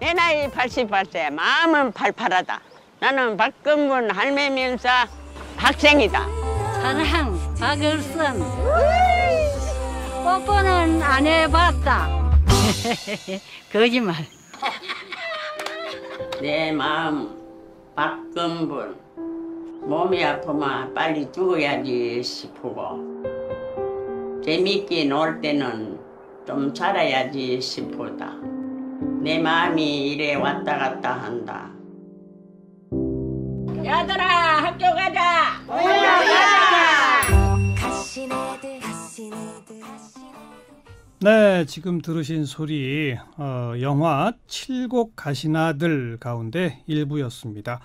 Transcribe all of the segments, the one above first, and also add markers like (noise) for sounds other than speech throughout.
내 나이 88세 마음은 팔팔하다 나는 박근문 할매면서 학생이다 사랑 박을선 뽀뽀는 안 해봤다 (laughs) 거짓말 (laughs) 내 마음 박근분 몸이 아프면 빨리 죽어야지 싶고 재밌게 놀 때는 좀 살아야지 싶었다 내 마음이 이래 왔다 갔다 한다. 야들아 학교 가자. 네, 지금 들으신 소리 어, 영화 7곡 가시나들 가운데 일부였습니다.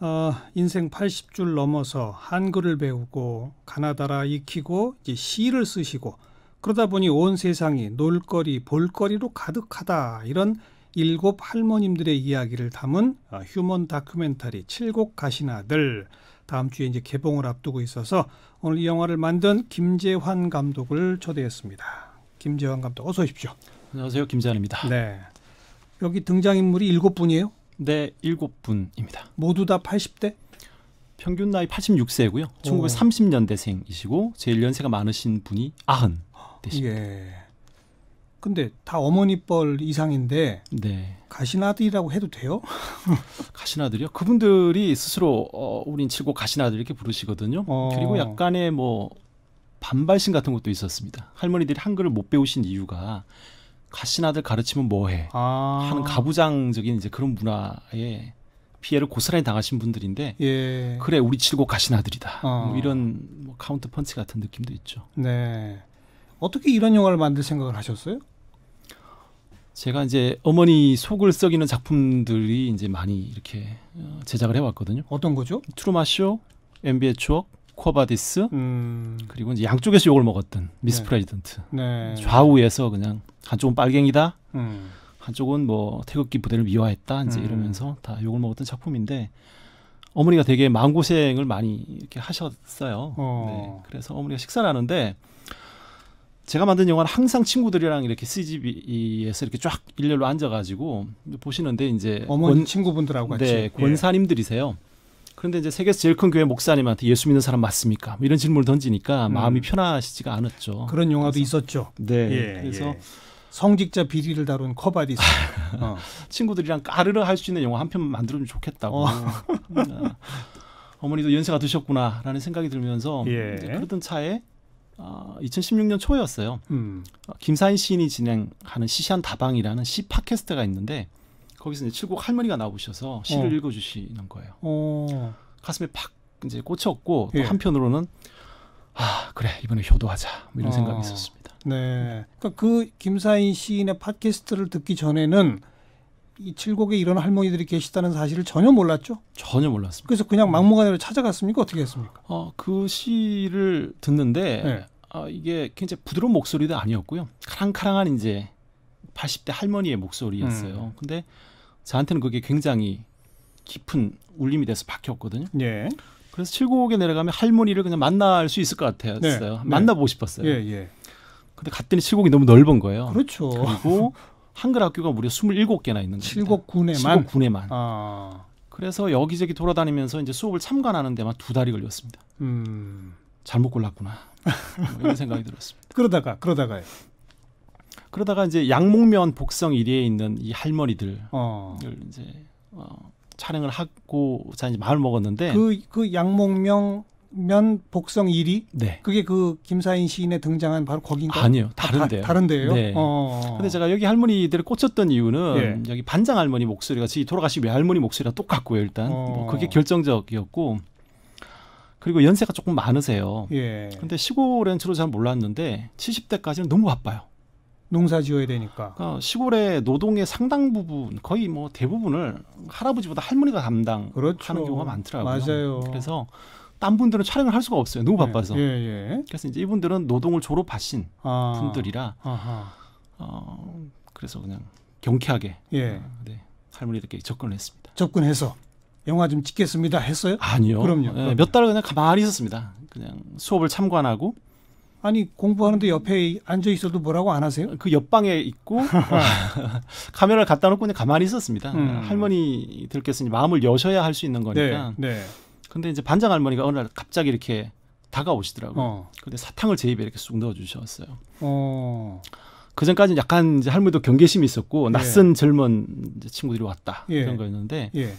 어, 인생 80줄 넘어서 한글을 배우고 가나다라 익히고 이제 시를 쓰시고 그러다 보니 온 세상이 놀거리, 볼거리로 가득하다. 이런 일곱 할머님들의 이야기를 담은 아, 휴먼 다큐멘터리 칠곡 가시나들 다음 주에 이제 개봉을 앞두고 있어서 오늘 이 영화를 만든 김재환 감독을 초대했습니다. 김재환 감독 어서 오십시오. 안녕하세요. 김재환입니다. 네. 여기 등장인물이 일곱 분이에요? 네, 일곱 분입니다. 모두 다 80대? 평균 나이 86세고요. 1930년대생이시고 제일 연세가 많으신 분이 아흔. 뜻입니다. 예. 근데 다 어머니뻘 이상인데 네. 가시나들이라고 해도 돼요? (laughs) 가시나들이요? 그분들이 스스로 어, 우린 칠고 가시나들 이렇게 부르시거든요. 어. 그리고 약간의 뭐 반발심 같은 것도 있었습니다. 할머니들이 한글을 못 배우신 이유가 가시나들 가르치면 뭐해 아. 하는 가부장적인 이제 그런 문화에 피해를 고스란히 당하신 분들인데 예. 그래 우리 칠고 가시나들이다 어. 뭐 이런 뭐 카운트 펀치 같은 느낌도 있죠. 네. 어떻게 이런 영화를 만들 생각을 하셨어요? 제가 이제 어머니 속을 썩이는 작품들이 이제 많이 이렇게 어, 제작을 해왔거든요. 어떤 거죠? 트루마 쇼, MB의 추억, 코바디스, 음. 그리고 이제 양쪽에서 욕을 먹었던 미스 네. 프레지던트. 네. 좌우에서 그냥 한쪽은 빨갱이다, 음. 한쪽은 뭐 태극기 부대를 미화했다, 이제 음. 이러면서 다 욕을 먹었던 작품인데 어머니가 되게 마음고생을 많이 이렇게 하셨어요. 어. 네. 그래서 어머니가 식사를 하는데 제가 만든 영화는 항상 친구들이랑 이렇게 CGV에서 이렇게 쫙 일렬로 앉아가지고 보시는데 이제 어머니 권, 친구분들하고 같이 네, 예. 권사님들이세요. 그런데 이제 세계에서 제일 큰 교회 목사님한테 예수 믿는 사람 맞습니까? 뭐 이런 질문을 던지니까 음. 마음이 편하시지가 않았죠. 그런 영화도 그래서. 있었죠. 네. 예, 그래서 예. 성직자 비리를 다룬 커버디스 (laughs) 어. 친구들이랑 까르르 할 수 있는 영화 한 편 만들어주면 좋겠다고. 어. 네. 어머니도 연세가 드셨구나라는 생각이 들면서 예. 그러던 차에 어, 아, 2016년 초였어요. 음. 어, 김사인 시인이 진행하는 시시한 다방이라는 시 팟캐스트가 있는데 거기서 이제 칠곡 할머니가 나오셔서 시를 어. 읽어주시는 거예요. 어. 가슴에 팍 이제 꽂혔고 예. 또 한편으로는 아 그래 이번에 효도하자 뭐 이런 아. 생각이 있었습니다. 네, 그러니까 그 김사인 시인의 팟캐스트를 듣기 전에는 이 칠곡에 이런 할머니들이 계시다는 사실을 전혀 몰랐죠? 전혀 몰랐습니다. 그래서 그냥 막무가내로 찾아갔습니까? 어떻게 했습니까? 어, 그 시를 듣는데 네. 어, 이게 굉장히 부드러운 목소리도 아니었고요. 카랑카랑한 이제 80대 할머니의 목소리였어요. 음. 근데 저한테는 그게 굉장히 깊은 울림이 돼서 박혔거든요. 예. 그래서 칠곡에 내려가면 할머니를 그냥 만날 수 있을 것 같았어요. 네. 만나보고 싶었어요. 예, 예. 근데 갔더니 칠곡이 너무 넓은 거예요. 그렇죠. 그리고 (laughs) 한글 학교가 무려 27개나 있는 겁니다. 7군에만 7군에만. 아. 그래서 여기저기 돌아다니면서 이제 수업을 참관하는 데만 두 달이 걸렸습니다. 음. 잘못 골랐구나. 뭐 이런 생각이 들었습니다. (laughs) 그러다가 그러다가요. 그러다가 이제 양목면 복성 일리에 있는 이 할머니들을 어. 이제 어, 촬영을 하고 자 이제 마을 먹었는데 그그 그 양목명 면 복성 1위. 네. 그게 그 김사인 시인에 등장한 바로 거긴가 아니요. 다른데요. 아, 다, 른데요 네. 어. 근데 제가 여기 할머니들을 꽂혔던 이유는 예. 여기 반장 할머니 목소리가 지 돌아가신 외할머니 목소리랑 똑같고요, 일단. 어. 뭐 그게 결정적이었고. 그리고 연세가 조금 많으세요. 예. 근데 시골엔 주로 잘 몰랐는데 70대까지는 너무 바빠요. 농사 지어야 되니까. 그러니까 시골의 노동의 상당 부분, 거의 뭐 대부분을 할아버지보다 할머니가 담당하는 그렇죠. 경우가 많더라고요. 맞아요. 그래서 딴 분들은 촬영을 할 수가 없어요. 너무 예, 바빠서. 예, 예. 그래서 이제 이분들은 노동을 졸업하신 아, 분들이라 아하. 어, 그래서 그냥 경쾌하게 예. 어, 네, 할머니 이렇게 접근을 했습니다. 접근해서 영화 좀 찍겠습니다 했어요? 아니요. 그럼요. 네, 몇 달을 그냥 가만히 있었습니다. 그냥 수업을 참관하고 아니 공부하는데 옆에 앉아 있어도 뭐라고 안 하세요? 그 옆방에 있고 (laughs) 어, (laughs) 카메라를 갖다 놓고 그냥 가만히 있었습니다. 음. 할머니들께서 마음을 여셔야 할 수 있는 거니까. 네, 네. 근데 이제 반장 할머니가 어느 날 갑자기 이렇게 다가오시더라고요. 어. 근데 사탕을 제 입에 이렇게 쑥 넣어주셨어요. 어. 그 전까지는 약간 이제 할머니도 경계심이 있었고 예. 낯선 젊은 친구들이 왔다 예. 이런 거였는데 예.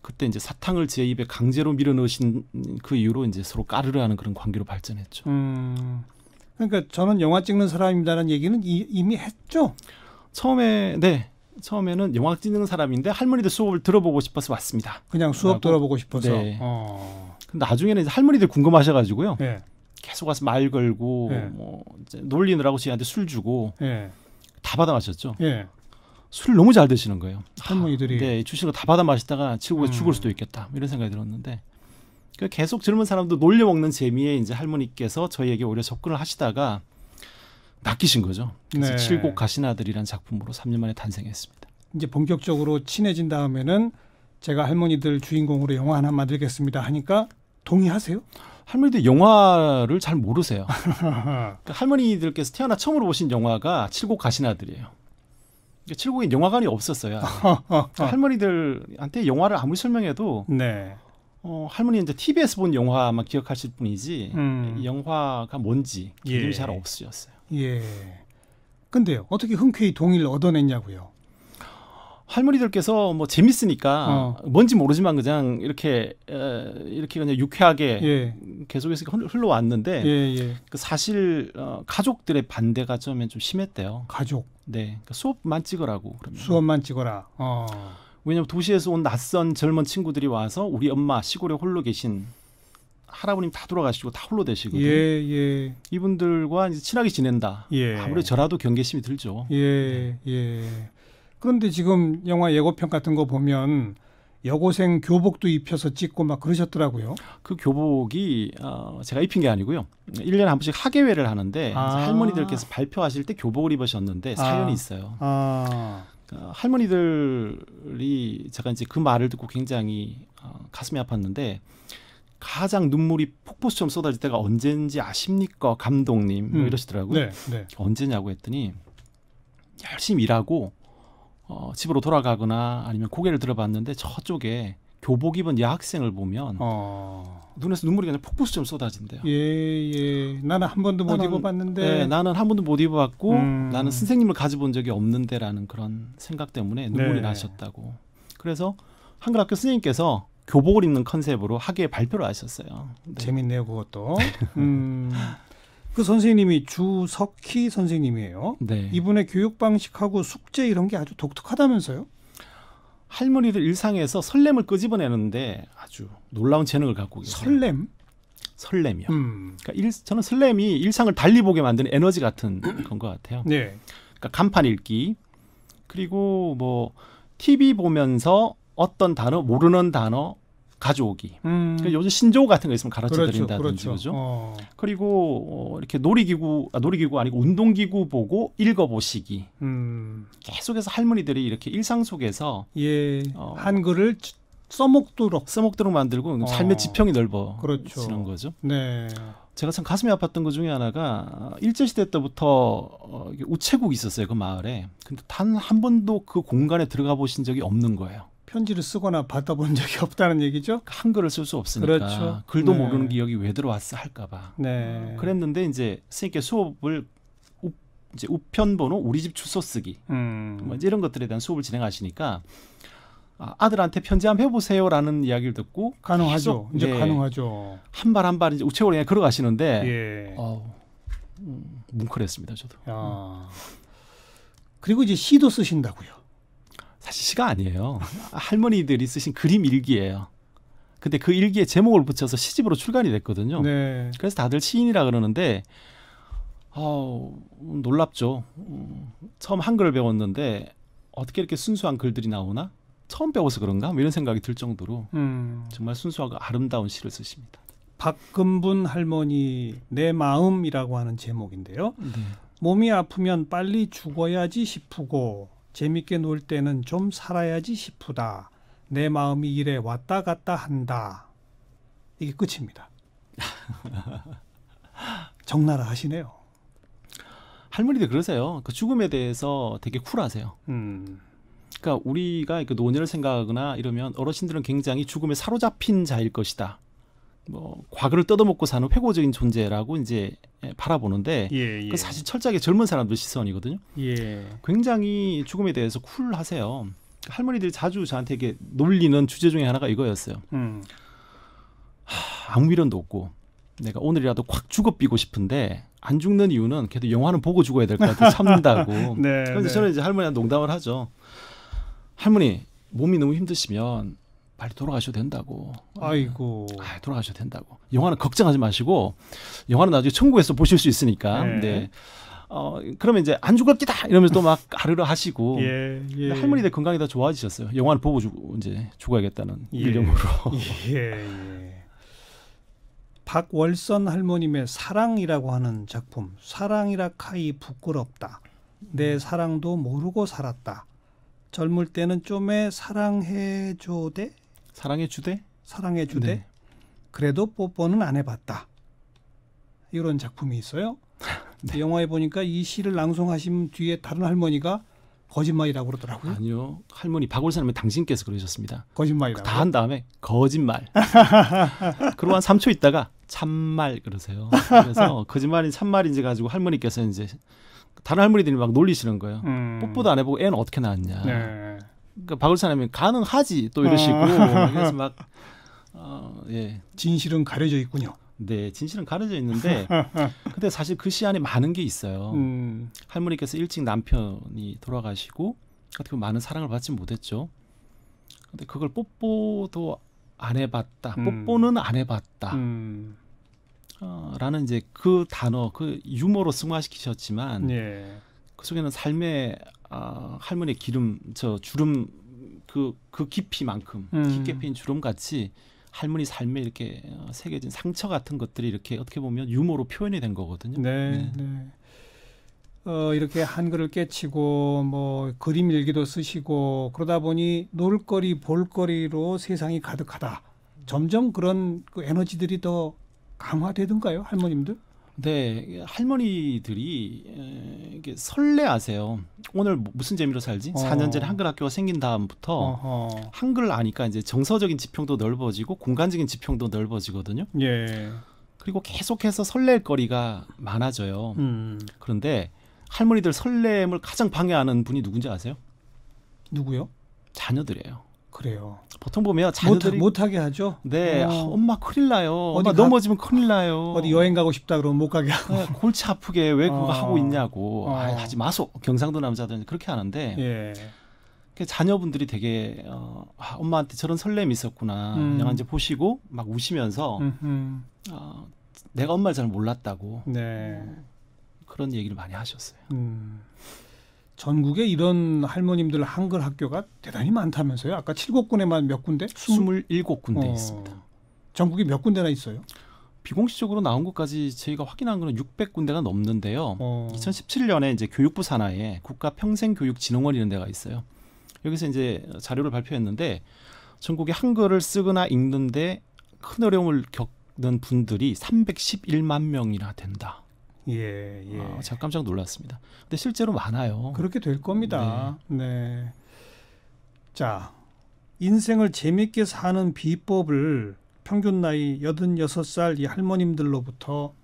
그때 이제 사탕을 제 입에 강제로 밀어 넣으신 그 이후로 이제 서로 까르르 하는 그런 관계로 발전했죠. 음. 그러니까 저는 영화 찍는 사람입니다라는 얘기는 이, 미 했죠. 처음에 네 처음에는 영화 찍는 사람인데 할머니들 수업을 들어보고 싶어서 왔습니다. 그냥 수업 라고. 들어보고 싶어서. 네. 어. 근데 나중에는 이제 할머니들 궁금하셔가지고요. 네. 계속 와서 말 걸고 네. 뭐 놀리느라고 저희한테 술 주고 예. 다 받아 마셨죠. 술을 너무 잘 드시는 거예요. 아, 할머니들이. 아, 네, 주식을다 받아 마시다가 치고 음. 죽을 수도 있겠다 이런 생각이 들었는데 그 계속 젊은 사람도 놀려 먹는 재미에 이제 할머니께서 저희에게 오히려 접근을 하시다가 바뀌신 거죠. 그래서 네. 칠곡 가시나들이란 작품으로 3년 만에 탄생했습니다. 이제 본격적으로 친해진 다음에는 제가 할머니들 주인공으로 영화 하나 만들겠습니다 하니까 동의하세요? 할머니들 영화를 잘 모르세요. (laughs) 그러니까 할머니들께서 태어나 처음으로 보신 영화가 칠곡 가시나들이에요. 그러니까 칠곡에 영화관이 없었어요. 그러니까 (laughs) 할머니들한테 영화를 아무리 설명해도 네. 어, 할머니 는 이제 TV에서 본 영화만 기억하실 뿐이지 음. 영화가 뭔지 기억이 예. 잘 없으셨어요. 예. 근데요, 어떻게 흔쾌히 동의를 얻어냈냐고요? 할머니들께서 뭐 재밌으니까 어. 뭔지 모르지만 그냥 이렇게 에, 이렇게 그냥 유쾌하게 예. 계속해서 흘러왔는데 예, 예. 그 사실 어, 가족들의 반대가 처음엔 좀 심했대요. 가족. 네, 그러니까 수업만 찍으라고. 그러면. 수업만 찍어라. 어. 왜냐면 도시에서 온 낯선 젊은 친구들이 와서 우리 엄마 시골에 홀로 계신 할아버님 다 돌아가시고 다 홀로 되시거든요. 예, 예. 이분들과 이제 친하게 지낸다. 예. 아무래도 저라도 경계심이 들죠. 예, 예. 그런데 지금 영화 예고편 같은 거 보면 여고생 교복도 입혀서 찍고 막 그러셨더라고요. 그 교복이 어, 제가 입힌 게 아니고요. 1년에 한 번씩 학예회를 하는데 아. 할머니들께서 발표하실 때 교복을 입으셨는데 아. 사연이 아. 있어요. 아. 그 할머니들이 제가 이제 그 말을 듣고 굉장히 어, 가슴이 아팠는데 가장 눈물이 폭포수처럼 쏟아질 때가 언젠지 아십니까 감독님 뭐 음. 이러시더라고요. 네, 네. 언제냐고 했더니 열심히 일하고 어, 집으로 돌아가거나 아니면 고개를 들어봤는데 저쪽에 교복 입은 여학생을 보면 어... 눈에서 눈물이 그냥 폭포수처럼 쏟아진대요. 예, 예. 나는 한 번도 나는, 못 입어봤는데. 네, 나는 한 번도 못 입어봤고 음... 나는 선생님을 가져본 적이 없는데라는 그런 생각 때문에 눈물이 네. 나셨다고. 그래서 한글 학교 선생님께서 교복을 입는 컨셉으로 학예에 발표를 하셨어요. 네. 재밌네요, 그것도. (laughs) 음, 그 선생님이 주석희 선생님이에요. 네. 이분의 교육 방식하고 숙제 이런 게 아주 독특하다면서요? 할머니들 일상에서 설렘을 끄집어내는데 아주 놀라운 재능을 갖고 계세요. 설렘? 설렘이요. 음. 그러니까 일, 저는 설렘이 일상을 달리 보게 만드는 에너지 같은 (clears throat) 건 것 같아요. 네. 그러니까 간판 읽기 그리고 뭐 TV 보면서 어떤 단어 모르는 단어 가져오기. 음. 그러니까 요즘 신조어 같은 거 있으면 가르쳐 그렇죠, 드린다든지 그렇죠. 그죠 어. 그리고 어, 이렇게 놀이기구 아, 놀이기구 아니고 운동기구 보고 읽어보시기. 음. 계속해서 할머니들이 이렇게 일상 속에서 예. 어, 한글을 써먹도록 써먹도록 만들고 어. 삶의 지평이 넓어지는 그렇죠. 거죠. 네. 제가 참 가슴이 아팠던 것 중에 하나가 어, 일제 시대 때부터 어, 우체국이 있었어요 그 마을에. 근데 단 한 번도 그 공간에 들어가 보신 적이 없는 거예요. 편지를 쓰거나 받아본 (laughs) 적이 없다는 얘기죠. 한글을 쓸 수 없으니까 그렇죠. 글도 네. 모르는 게 여기 왜 들어왔어 할까봐. 네. 음, 그랬는데 이제 선생님께 수업을 우, 이제 우편번호 우리 집 주소 쓰기 음. 뭐 이런 것들에 대한 수업을 진행하시니까 아, 아들한테 편지 한번 해보세요라는 이야기를 듣고 가능하죠. 계속, 이제 네. 가능하죠. 한 발 한 발 이제 우체국에 그냥 걸어가시는데 예. 어, 뭉클했습니다 저도. 야. 음. 그리고 이제 시도 쓰신다고요. 사실 시가 아니에요. 할머니들이 쓰신 그림 일기예요. 근데 그 일기에 제목을 붙여서 시집으로 출간이 됐거든요. 네. 그래서 다들 시인이라 그러는데 어, 놀랍죠. 처음 한글을 배웠는데 어떻게 이렇게 순수한 글들이 나오나? 처음 배워서 그런가? 뭐 이런 생각이 들 정도로 음. 정말 순수하고 아름다운 시를 쓰십니다. 박금분 할머니 내 마음이라고 하는 제목인데요. 네. 몸이 아프면 빨리 죽어야지 싶고 재밌게 놀 때는 좀 살아야지 싶다. 으내 마음이 이래 왔다 갔다 한다. 이게 끝입니다. 적나라 (laughs) 하시네요. 할머니들 그러세요. 그 죽음에 대해서 되게 쿨하세요. 음. 그러니까 우리가 그 노년을 생각하거나 이러면 어르신들은 굉장히 죽음에 사로잡힌 자일 것이다. 뭐 과거를 뜯어먹고 사는 회고적인 존재라고 이제 예, 바라보는데 예, 그 예. 사실 철저하게 젊은 사람들 시선이거든요. 예. 굉장히 죽음에 대해서 쿨하세요. 할머니들이 자주 저한테 이게 놀리는 주제 중에 하나가 이거였어요. 음. 하, 아무 일련도 없고 내가 오늘이라도 콱 죽어삐고 싶은데 안 죽는 이유는 그래도 영화는 보고 죽어야 될 것 같아 (laughs) 참는다고. 네, 그래서 네. 저는 이제 할머니한테 농담을 하죠. 할머니 몸이 너무 힘드시면 빨리 돌아가셔도 된다고. 아이고. 아, 돌아가셔도 된다고. 영화는 걱정하지 마시고 영화는 나중에 천국에서 보실 수 있으니까. 네. 네. 어 그러면 이제 안 죽을 기다 이러면서 또 막 가르르 (laughs) 하시고 예, 예. 할머니들 건강이 더 좋아지셨어요. 영화를 보고 죽, 이제 죽어야겠다는 예. 일념으로. (laughs) 예, 예. 박월선 할머님의 사랑이라고 하는 작품 사랑이라 카이 부끄럽다 내 음. 사랑도 모르고 살았다 젊을 때는 좀에 사랑해줘대 사랑의 주대? 사랑의 주대. 네. 그래도 뽀뽀는 안 해봤다. 이런 작품이 있어요. (laughs) 네. 영화에 보니까 이 시를 낭송하신 뒤에 다른 할머니가 거짓말이라고 그러더라고요. 아니요. 할머니 박월사 할머 당신께서 그러셨습니다. 거짓말이라고. 그 다한 다음에 거짓말. (laughs) 그러고 한 3초 있다가 참말 그러세요. 그래서 (laughs) 거짓말인 참말인지 가지고 할머니께서 이제 다른 할머니들이 막 놀리시는 거예요. 음. 뽀뽀도 안 해보고 애는 어떻게 낳았냐. 네. 그러니까 박을 사람이 가능하지 또 이러시고 아. 어. 그래서 뭐 막 (laughs) 어, 예. 진실은 가려져 있군요. 네, 진실은 가려져 있는데 (laughs) 근데 사실 그 시안에 많은 게 있어요. 음. 할머니께서 일찍 남편이 돌아가시고 어떻게 보면 많은 사랑을 받지 못했죠. 근데 그걸 뽀뽀도 안 해봤다, 음. 뽀뽀는 안 해봤다. 음. 어, 라는 이제 그 단어, 그 유머로 승화시키셨지만 예. 그 속에는 삶의 아, 할머니 기름 저 주름 그그 그 깊이만큼 음. 깊게 핀 주름 같이 할머니 삶에 이렇게 어, 새겨진 상처 같은 것들이 이렇게 어떻게 보면 유머로 표현이 된 거거든요. 네. 네. 네. 어, 이렇게 한글을 깨치고 뭐 그림 일기도 쓰시고 그러다 보니 놀거리 볼거리로 세상이 가득하다. 점점 그런 그 에너지들이 더 강화되던가요, 할머님들? 네, 할머니들이 이게 설레하세요. 오늘 뭐, 무슨 재미로 살지? 어. 4년 전에 한글 학교가 생긴 다음부터 어허. 한글 을 아니까 이제 정서적인 지평도 넓어지고 공간적인 지평도 넓어지거든요. 예. 그리고 계속해서 설렐 거리가 많아져요. 음. 그런데 할머니들 설렘을 가장 방해하는 분이 누군지 아세요? 누구요? 자녀들이에요. 그래요. 보통 보면 자녀들이 못, 하게 하죠. 네, 어. 아, 엄마 큰일 나요. 어디 엄마 가, 넘어지면 큰일 나요. 어디 여행 가고 싶다 그러면 못 가게 하고 네, 골치 아프게 왜 그거 어. 하고 있냐고 어. 아, 하지 마소. 경상도 남자들은 그렇게 하는데 예. 그 자녀분들이 되게 어, 아, 엄마한테 저런 설렘이 있었구나. 음. 영화 이제 보시고 막 우시면서 음 어, 내가 엄마를 잘 몰랐다고 네. 어, 그런 얘기를 많이 하셨어요. 음. 전국에 이런 할머님들 한글 학교가 대단히 많다면서요? 아까 7곳군에만 몇 군데? 27군데 어. 있습니다. 전국에 몇 군데나 있어요? 비공식적으로 나온 것까지 저희가 확인한 거는 600군데가 넘는데요. 어. 2017년에 이제 교육부 산하에 국가평생교육진흥원 이라는 데가 있어요. 여기서 이제 자료를 발표했는데 전국에 한글을 쓰거나 읽는데 큰 어려움을 겪는 분들이 311만 명이나 된다. 예, 예. 아, 참 깜짝 놀랐습니다. 근데 실제로 많아요. 그렇게 될 겁니다. 네. 네. 자, 인생을 재밌게 사는 비법을 평균 나이 86살 이 할머님들로부터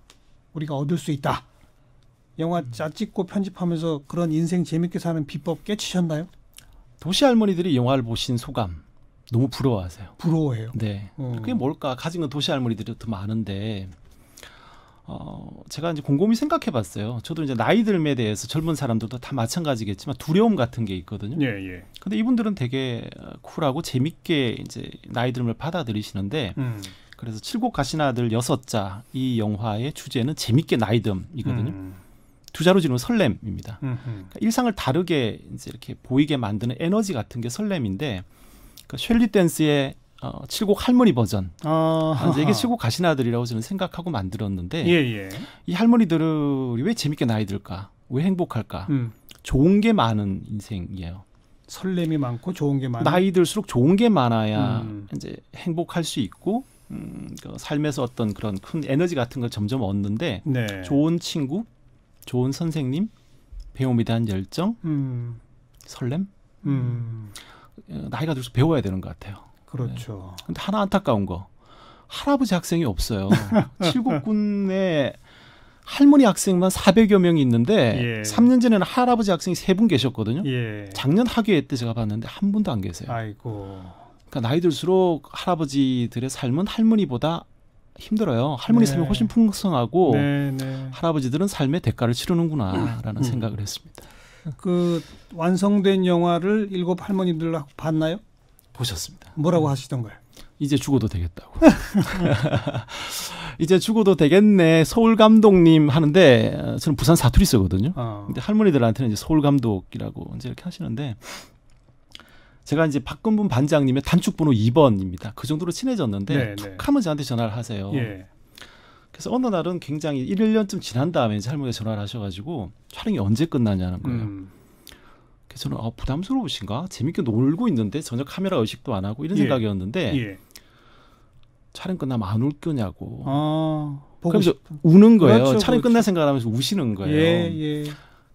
우리가 얻을 수 있다. 영화 음. 짜 찍고 편집하면서 그런 인생 재밌게 사는 비법 깨치셨나요? 도시 할머니들이 영화를 보신 소감 너무 부러워하세요. 부러워해요. 네. 어. 그게 뭘까? 가진 건 도시 할머니들이 더 많은데 어, 제가 이제 곰곰이 생각해 봤어요. 저도 이제 나이 들에 대해서 젊은 사람들도 다 마찬가지겠지만 두려움 같은 게 있거든요. 예, 예. 근데 이분들은 되게 쿨하고 재밌게 이제 나이 들을 받아들이시는데 음. 그래서 칠곡 가시나들 여섯자 이 영화의 주제는 재밌게 나이듦이거든요. 음. 두 자로 지르면 설렘입니다. 음, 음. 그러니까 일상을 다르게 이제 이렇게 보이게 만드는 에너지 같은 게 설렘인데 그러니까 쉘리 댄스의 어, 칠곡 할머니 버전. 아, 이게 제이 칠곡 가시나들이라고 저는 생각하고 만들었는데 예, 예. 이 할머니들이 왜 재밌게 나이 들까? 왜 행복할까? 음. 좋은 게 많은 인생이에요. 설렘이 많고 좋은 게 많아. 나이 들수록 좋은 게 많아야 음. 이제 행복할 수 있고 음, 그 삶에서 어떤 그런 큰 에너지 같은 걸 점점 얻는데 네. 좋은 친구, 좋은 선생님, 배움에 대한 열정, 음. 설렘. 음. 어, 나이가 들수록 배워야 되는 것 같아요. 그렇죠. 네. 근데 하나 안타까운 거 할아버지 학생이 없어요. (laughs) 칠곡군에 할머니 학생만 400여 명이 있는데 예. 3년 전에는 할아버지 학생이 세 분 계셨거든요. 예. 작년 학예회 때 제가 봤는데 한 분도 안 계세요. 아이고. 그러니까 나이 들수록 할아버지들의 삶은 할머니보다 힘들어요. 할머니 네. 삶이 훨씬 풍성하고 네, 네. 할아버지들은 삶의 대가를 치르는구나라는 음. 생각을 했습니다. 그 완성된 영화를 일곱 할머님들 봤나요? 보셨습니다. 뭐라고 하시던가요? 이제 죽어도 되겠다고. (laughs) 이제 죽어도 되겠네. 서울 감독님 하는데 어, 저는 부산 사투리 쓰거든요. 어. 근데 할머니들한테는 이제 서울 감독이라고 이제 이렇게 하시는데 제가 이제 박근분 반장님의 단축 번호 2번입니다. 그 정도로 친해졌는데 네, 툭 네. 하면 저한테 전화를 하세요. 예. 그래서 어느 날은 굉장히 1년쯤 지난 다음에 이제 할머니가 전화를 하셔가지고 촬영이 언제 끝나냐는 거예요. 음. 저는 아, 부담스러우신가? 재밌게 놀고 있는데 전혀 카메라 의식도 안 하고 이런 예. 생각이었는데 예. 촬영 끝나면 안 울 거냐고. 아, 그래서 싶다. 우는 거예요. 그렇죠, 촬영 그렇죠. 끝날 생각하면서 우시는 예, 거예요. 예, 예.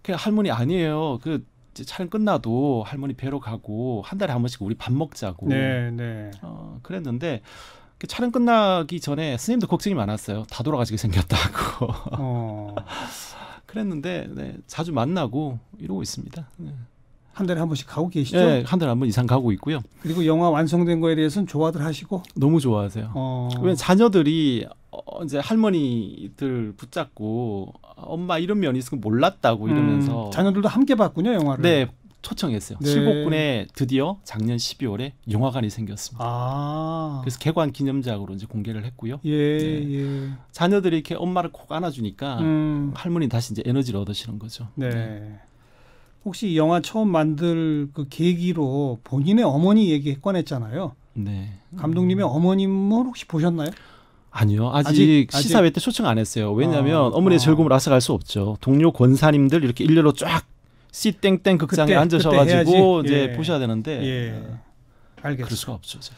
그 할머니 아니에요. 그 촬영 끝나도 할머니 뵈러 가고 한 달에 한 번씩 우리 밥 먹자고. 네, 네. 어, 그랬는데 그 촬영 끝나기 전에 스님도 걱정이 많았어요. 다 돌아가시게 생겼다고. 어. (laughs) 그랬는데 네, 자주 만나고 이러고 있습니다. 네. 한 달에 한 번씩 가고 계시죠? 네, 한 달에 한 번 이상 가고 있고요. 그리고 영화 완성된 거에 대해서는 좋아들 하시고 너무 좋아하세요. 어. 자녀들이 어, 이제 할머니들 붙잡고 엄마 이런 면이 있으면 몰랐다고 음, 이러면서 음, 자녀들도 함께 봤군요 영화를. 네, 초청했어요. 네. 실곡군에 드디어 작년 12월에 영화관이 생겼습니다. 아. 그래서 개관 기념작으로 이제 공개를 했고요. 예, 예. 네. 예. 자녀들이 이렇게 엄마를 콕 안아주니까 음. 할머니 다시 이제 에너지를 얻으시는 거죠. 네. 네. 혹시 이 영화 처음 만들 그 계기로 본인의 어머니 얘기 꺼냈잖아요. 네. 감독님의 음. 어머님은 혹시 보셨나요? 아니요. 아직, 아직 시사회 아직? 때 초청 안 했어요. 왜냐하면 아, 어머니의 아. 즐거움을 앗아갈 수 없죠. 동료 권사님들 이렇게 일렬로 쫙 씨땡땡 극장에 그때, 앉으셔가지고 그때 이제 예. 보셔야 되는데 예. 네. 알겠습니다. 그럴 수가 없죠. 제가.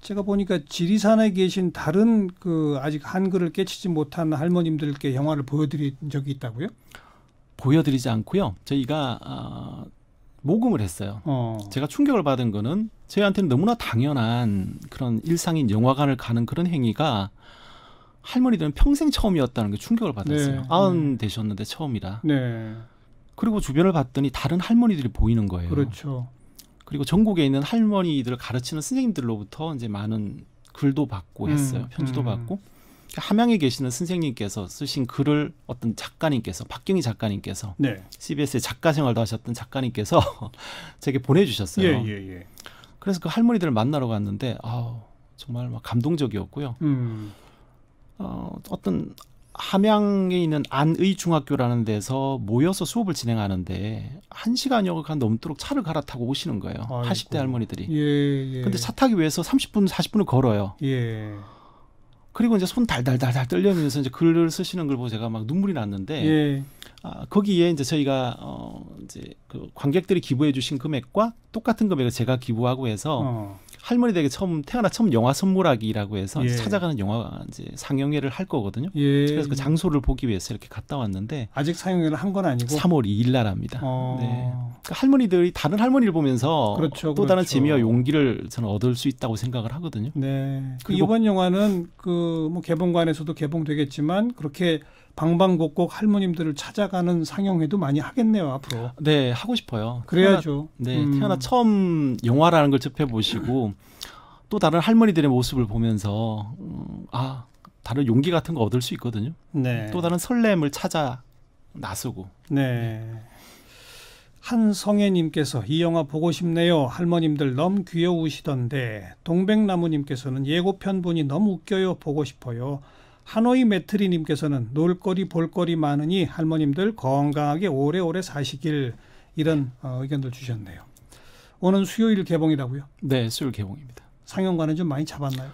제가 보니까 지리산에 계신 다른 그 아직 한글을 깨치지 못한 할머님들께 영화를 보여드린 적이 있다고요? 보여드리지 않고요. 저희가 어, 모금을 했어요. 어. 제가 충격을 받은 거는 저희한테는 너무나 당연한 그런 일상인 영화관을 가는 그런 행위가 할머니들은 평생 처음이었다는 게 충격을 받았어요. 네. 아흔 음. 되셨는데 처음이라. 네. 그리고 주변을 봤더니 다른 할머니들이 보이는 거예요. 그렇죠. 그리고 전국에 있는 할머니들을 가르치는 선생님들로부터 이제 많은 글도 받고 음. 했어요. 음, 편지도 음. 받고. 함양에 계시는 선생님께서 쓰신 글을 어떤 작가님께서 박경희 작가님께서 네. CBS의 작가 생활도 하셨던 작가님께서 (laughs) 제게 보내주셨어요. 예, 예, 예. 그래서 그 할머니들을 만나러 갔는데 아우 정말 막 감동적이었고요. 음. 어, 어떤 함양에 있는 안의 중학교라는 데서 모여서 수업을 진행하는데 한시간여간 넘도록 차를 갈아타고 오시는 거예요. 아이고. 80대 할머니들이. 예, 예. 근데 차 타기 위해서 30분, 40분을 걸어요. 예. 그리고 이제 손 달달달달 떨려면서 이제 글을 쓰시는 걸 보고 제가 막 눈물이 났는데 예. 아, 거기에 이제 저희가 어 이제 그 관객들이 기부해 주신 금액과 똑같은 금액을 제가 기부하고 해서 어. 할머니 댁에 처음 태어나 처음 영화 선물하기라고 해서 예. 찾아가는 영화 이제 상영회를 할 거거든요. 예. 그래서 그 장소를 보기 위해서 이렇게 갔다 왔는데 아직 상영회를 한 건 아니고 3월 2일 날 합니다. 어. 네. 할머니들이 다른 할머니를 보면서 그렇죠, 또 그렇죠. 다른 재미와 용기를 저는 얻을 수 있다고 생각을 하거든요. 네. 그 이번 영화는 그 뭐 개봉관에서도 개봉되겠지만 그렇게 방방곡곡 할머님들을 찾아가는 상영회도 많이 하겠네요 앞으로. 네, 하고 싶어요. 그래야죠. 태어나, 네, 음. 태어나 처음 영화라는 걸 접해 보시고 (laughs) 또 다른 할머니들의 모습을 보면서 음, 아 다른 용기 같은 거 얻을 수 있거든요. 네. 또 다른 설렘을 찾아 나서고. 네. 네. 한성애님께서 이 영화 보고 싶네요. 할머님들 너무 귀여우시던데 동백나무님께서는 예고편 보니 너무 웃겨요. 보고 싶어요. 하노이 매트리님께서는 놀거리 볼거리 많으니 할머님들 건강하게 오래오래 사시길 이런 어, 의견들 주셨네요. 오는 수요일 개봉이라고요? 네, 수요일 개봉입니다. 상영관은 좀 많이 잡았나요?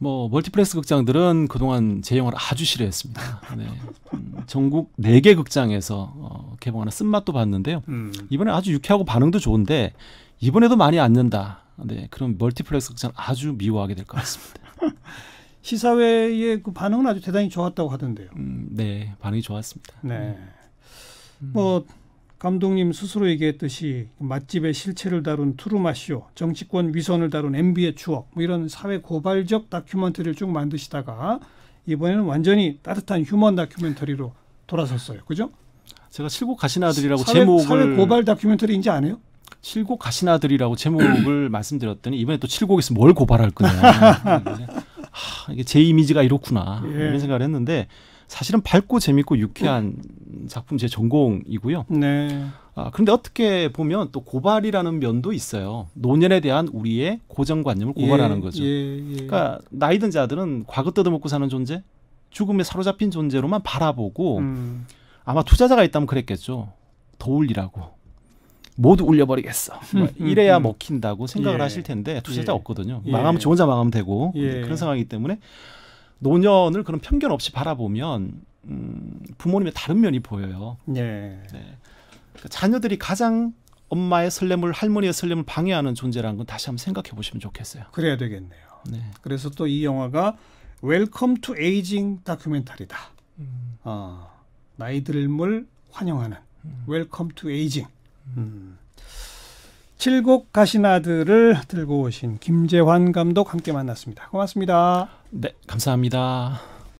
뭐 멀티플렉스 극장들은 그동안 재영을 아주 싫어했습니다. 네. 음, 전국 4개 극장에서 어, 개봉하는 쓴맛도 봤는데요. 음. 이번에 아주 유쾌하고 반응도 좋은데 이번에도 많이 앉는다. 네, 그럼 멀티플렉스 극장 아주 미워하게 될 것 같습니다. (laughs) 시사회의 그 반응은 아주 대단히 좋았다고 하던데요. 음, 네, 반응이 좋았습니다. 네. 음. 뭐 감독님 스스로 얘기했듯이 그 맛집의 실체를 다룬 트루마쇼 정치권 위선을 다룬 MB의 추억, 뭐 이런 사회 고발적 다큐멘터리를 쭉 만드시다가 이번에는 완전히 따뜻한 휴먼 다큐멘터리로 돌아섰어요. 그죠? 제가 칠곡 가시나들이라고 사회, 제목을 사회 고발 다큐멘터리인지 아네요? 칠곡 가시나들이라고 제목을 (clears throat) 말씀드렸더니 이번에 또 칠곡 에서뭘 고발할 거냐. 하, (laughs) 아, 이게 제 이미지가 이렇구나. 예. 이런 생각을 했는데 사실은 밝고 재밌고 유쾌한 작품 제 전공이고요. 네. 아, 그런데 어떻게 보면 또 고발이라는 면도 있어요. 노년에 대한 우리의 고정관념을 예, 고발하는 예, 거죠. 예, 예. 그러니까 나이 든 자들은 과거 뜯어먹고 사는 존재, 죽음에 사로잡힌 존재로만 바라보고 음. 아마 투자자가 있다면 그랬겠죠. 더 울리라고. 모두 울려버리겠어. 뭐 음, 음, 이래야 음. 먹힌다고 생각을 예. 하실 텐데 투자자 예. 없거든요. 망하면 좋은 자 망하면 되고 그런 상황이기 때문에 노년을 그런 편견 없이 바라보면 음, 부모님의 다른 면이 보여요. 네. 네. 그러니까 자녀들이 가장 엄마의 설렘을 할머니의 설렘을 방해하는 존재라는 건 다시 한번 생각해 보시면 좋겠어요. 그래야 되겠네요. 네. 그래서 또 이 영화가 웰컴 투 에이징 다큐멘터리다. 음. 어, 나이 들물 환영하는 웰컴 투 에이징. 음. 칠곡 가시나들을 들고 오신 김재환 감독 함께 만났습니다. 고맙습니다. 네, 감사합니다.